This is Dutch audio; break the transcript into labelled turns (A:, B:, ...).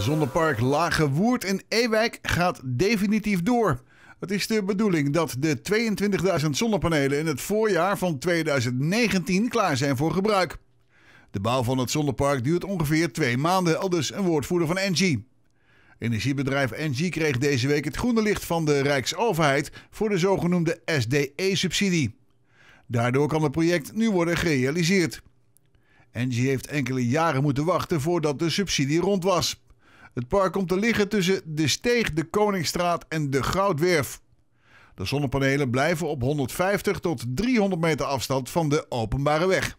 A: Zonnepark Lage Woerd in Ewijk gaat definitief door. Het is de bedoeling dat de 22.000 zonnepanelen in het voorjaar van 2019 klaar zijn voor gebruik. De bouw van het zonnepark duurt ongeveer twee maanden, al dus een woordvoerder van Engie. Energiebedrijf Engie kreeg deze week het groene licht van de Rijksoverheid voor de zogenoemde SDE-subsidie. Daardoor kan het project nu worden gerealiseerd. Engie heeft enkele jaren moeten wachten voordat de subsidie rond was. Het park komt te liggen tussen de Steeg, de Koningsstraat en de Goudwerf. De zonnepanelen blijven op 150 tot 300 meter afstand van de openbare weg.